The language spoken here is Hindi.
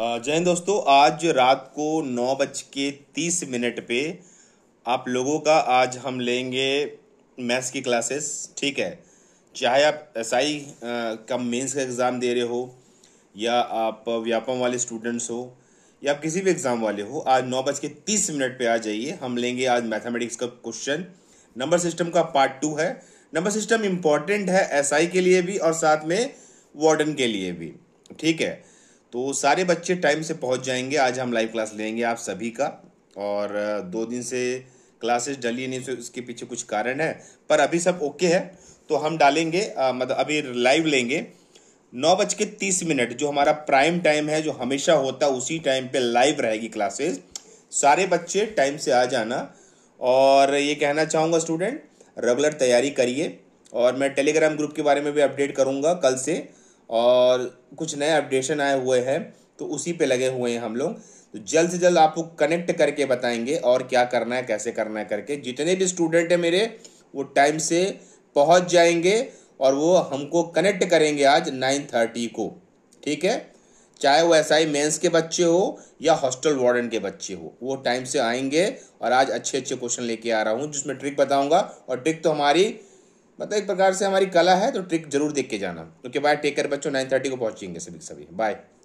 जय दोस्तों आज रात को नौ बज के तीस मिनट पे आप लोगों का आज हम लेंगे मैथ्स की क्लासेस ठीक है चाहे आप एस आई का मेंस का एग्ज़ाम दे रहे हो या आप व्यापम वाले स्टूडेंट्स हो या आप किसी भी एग्ज़ाम वाले हो आज नौ बज के तीस मिनट पे आ जाइए हम लेंगे आज मैथमेटिक्स का क्वेश्चन नंबर सिस्टम का पार्ट टू है नंबर सिस्टम इम्पॉर्टेंट है एस SI के लिए भी और साथ में वार्डन के लिए भी ठीक है तो सारे बच्चे टाइम से पहुंच जाएंगे आज हम लाइव क्लास लेंगे आप सभी का और दो दिन से क्लासेस डली नहीं तो उसके पीछे कुछ कारण है पर अभी सब ओके है तो हम डालेंगे मतलब अभी लाइव लेंगे नौ बज के तीस मिनट जो हमारा प्राइम टाइम है जो हमेशा होता उसी टाइम पे लाइव रहेगी क्लासेस सारे बच्चे टाइम से आ जाना और ये कहना चाहूँगा स्टूडेंट रेगुलर तैयारी करिए और मैं टेलीग्राम ग्रुप के बारे में भी अपडेट करूँगा कल से और कुछ नए अपडेशन आए हुए हैं तो उसी पे लगे हुए हैं हम लोग तो जल्द से जल्द आपको कनेक्ट करके बताएंगे और क्या करना है कैसे करना है करके जितने भी स्टूडेंट हैं मेरे वो टाइम से पहुंच जाएंगे और वो हमको कनेक्ट करेंगे आज नाइन थर्टी को ठीक है चाहे वो एस आई मेन्स के बच्चे हो या हॉस्टल वार्डन के बच्चे हो वो टाइम से आएंगे और आज अच्छे अच्छे क्वेश्चन लेके आ रहा हूँ जिसमें ट्रिक बताऊँगा और ट्रिक तो हमारी मतलब एक प्रकार से हमारी कला है तो ट्रिक जरूर देख के जाना ओके बाय टेक केयर बच्चों नाइन थर्टी को पहुंचेंगे सभी सभी बाय